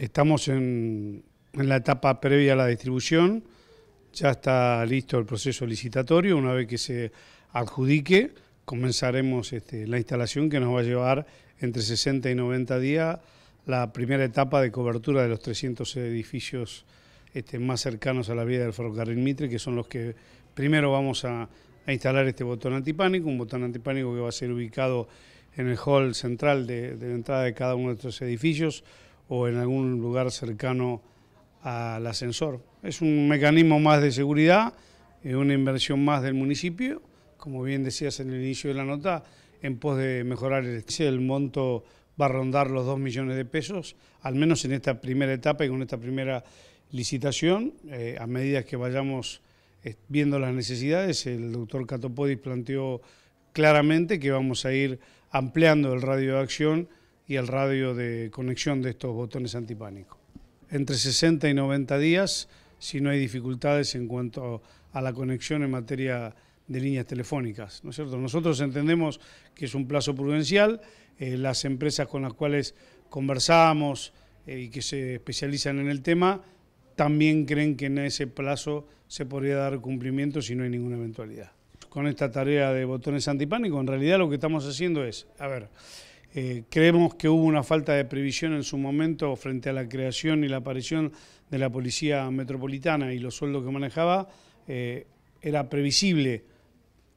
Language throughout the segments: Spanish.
Estamos en, la etapa previa a la distribución, ya está listo el proceso licitatorio, una vez que se adjudique comenzaremos este, la instalación que nos va a llevar entre 60 y 90 días la primera etapa de cobertura de los 300 edificios este, más cercanos a la vía del ferrocarril Mitre, que son los que primero vamos a, instalar este botón antipánico, un botón antipánico que va a ser ubicado en el hall central de, de la entrada de cada uno de estos edificios, o en algún lugar cercano al ascensor. Es un mecanismo más de seguridad, es eh, una inversión más del municipio, como bien decías en el inicio de la nota, en pos de mejorar el, el monto va a rondar los 2 millones de pesos, al menos en esta primera etapa y con esta primera licitación. Eh, a medida que vayamos eh, viendo las necesidades, el doctor Catopodis planteó claramente que vamos a ir ampliando el radio de acción y el radio de conexión de estos botones antipánico. Entre 60 y 90 días, si no hay dificultades en cuanto a la conexión en materia de líneas telefónicas, ¿no es cierto? Nosotros entendemos que es un plazo prudencial, eh, las empresas con las cuales conversamos eh, y que se especializan en el tema también creen que en ese plazo se podría dar cumplimiento si no hay ninguna eventualidad. Con esta tarea de botones antipánico, en realidad lo que estamos haciendo es, a ver, eh, creemos que hubo una falta de previsión en su momento frente a la creación y la aparición de la Policía Metropolitana y los sueldos que manejaba. Eh, era previsible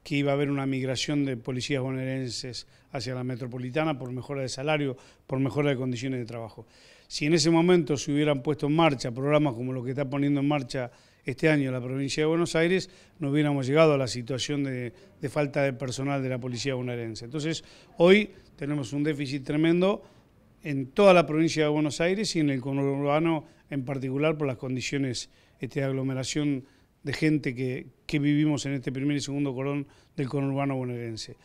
que iba a haber una migración de policías bonaerenses hacia la metropolitana por mejora de salario, por mejora de condiciones de trabajo. Si en ese momento se hubieran puesto en marcha programas como los que está poniendo en marcha este año en la provincia de Buenos Aires, no hubiéramos llegado a la situación de, falta de personal de la policía bonaerense. Entonces, hoy tenemos un déficit tremendo en toda la provincia de Buenos Aires y en el conurbano en particular por las condiciones este, de aglomeración de gente que, que vivimos en este primer y segundo corón del conurbano bonaerense.